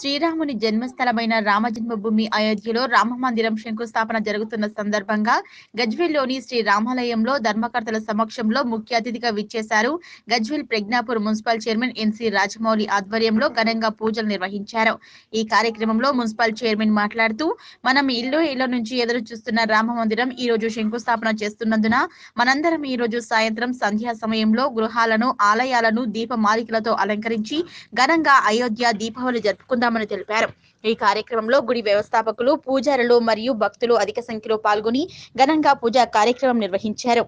శ్రీరాముని జన్మస్థలమైన జన్మభూమి అయోధ్యలో రామ మందిరం శంకుస్థాపన జరుగుతున్న సందర్భంగా గజ్వెల్లోని శ్రీ రామాలయంలో ధర్మకర్తల సమక్షంలో ముఖ్య అతిథిగా విచ్చేశారు Gajwel Prajnapur municipal chairman NC Rajamouli ఆధ్వర్యంలో ఘనంగా పూజలు నిర్వహించారు ఈ కార్యక్రమంలో మున్సిపల్ చైర్మన్ మాట్లాడుతూ మనం ఇల్లు ఇళ్ల నుంచి ఎదురు చూస్తున్న రామ మందిరం ఈ రోజు శంకుస్థాపన చేస్తున్నందున మనందరం ఈ రోజు సాయంత్రం సంధ్యా సమయంలో గృహాలను ఆలయాలను మాలికలతో అలంకరించి ఘనంగా అయోధ్య దీపావళి జరుపుకుందాం చేస్తామని తెలిపారు ఈ కార్యక్రమంలో గుడి వ్యవస్థాపకులు పూజారులు మరియు భక్తులు అధిక సంఖ్యలో పాల్గొని ఘనంగా పూజా కార్యక్రమం నిర్వహించారు